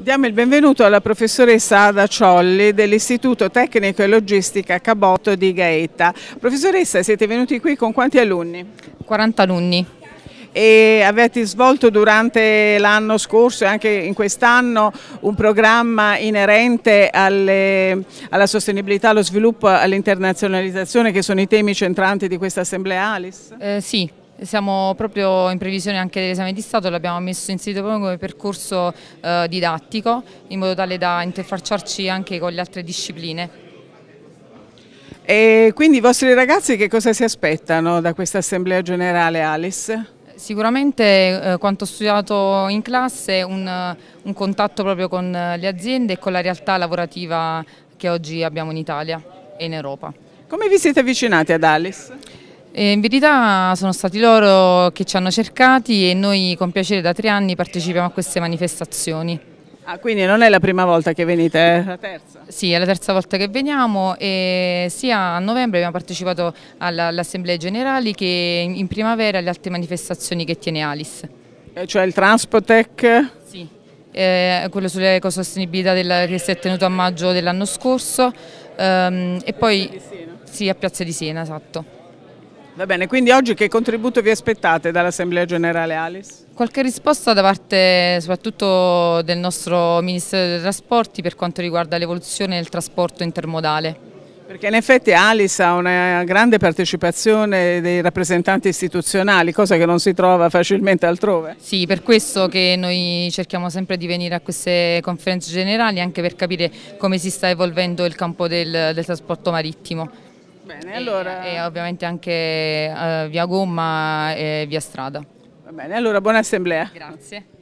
Diamo il benvenuto alla professoressa Ada Ciolli dell'Istituto Tecnico e Logistica Cabotto di Gaeta. Professoressa, siete venuti qui con quanti alunni? 40 alunni. E avete svolto durante l'anno scorso e anche in quest'anno un programma inerente alle, alla sostenibilità, allo sviluppo, all'internazionalizzazione che sono i temi centranti di questa assemblea Alice? Eh, sì, siamo proprio in previsione anche dell'esame di Stato, l'abbiamo messo inserito proprio come percorso eh, didattico in modo tale da interfacciarci anche con le altre discipline. E quindi i vostri ragazzi che cosa si aspettano da questa Assemblea Generale Alice? Sicuramente eh, quanto ho studiato in classe un, un contatto proprio con le aziende e con la realtà lavorativa che oggi abbiamo in Italia e in Europa. Come vi siete avvicinati ad Alice? in verità sono stati loro che ci hanno cercati e noi con piacere da tre anni partecipiamo a queste manifestazioni. Ah, quindi non è la prima volta che venite, è eh? la terza? Sì, è la terza volta che veniamo e sia a novembre abbiamo partecipato all'Assemblea Generali che in primavera alle altre manifestazioni che tiene Alice. E eh, cioè il Transpotec? Sì, eh, quello sull'ecosostenibilità che si è tenuto a maggio dell'anno scorso ehm, e poi di Siena? sì, a Piazza di Siena, esatto. Va bene, quindi oggi che contributo vi aspettate dall'Assemblea Generale Alice? Qualche risposta da parte soprattutto del nostro Ministero dei Trasporti per quanto riguarda l'evoluzione del trasporto intermodale. Perché in effetti Alice ha una grande partecipazione dei rappresentanti istituzionali, cosa che non si trova facilmente altrove. Sì, per questo che noi cerchiamo sempre di venire a queste conferenze generali, anche per capire come si sta evolvendo il campo del, del trasporto marittimo. Bene, allora... e, e, ovviamente anche uh, via gomma e via strada. Va bene, allora buona assemblea. Grazie.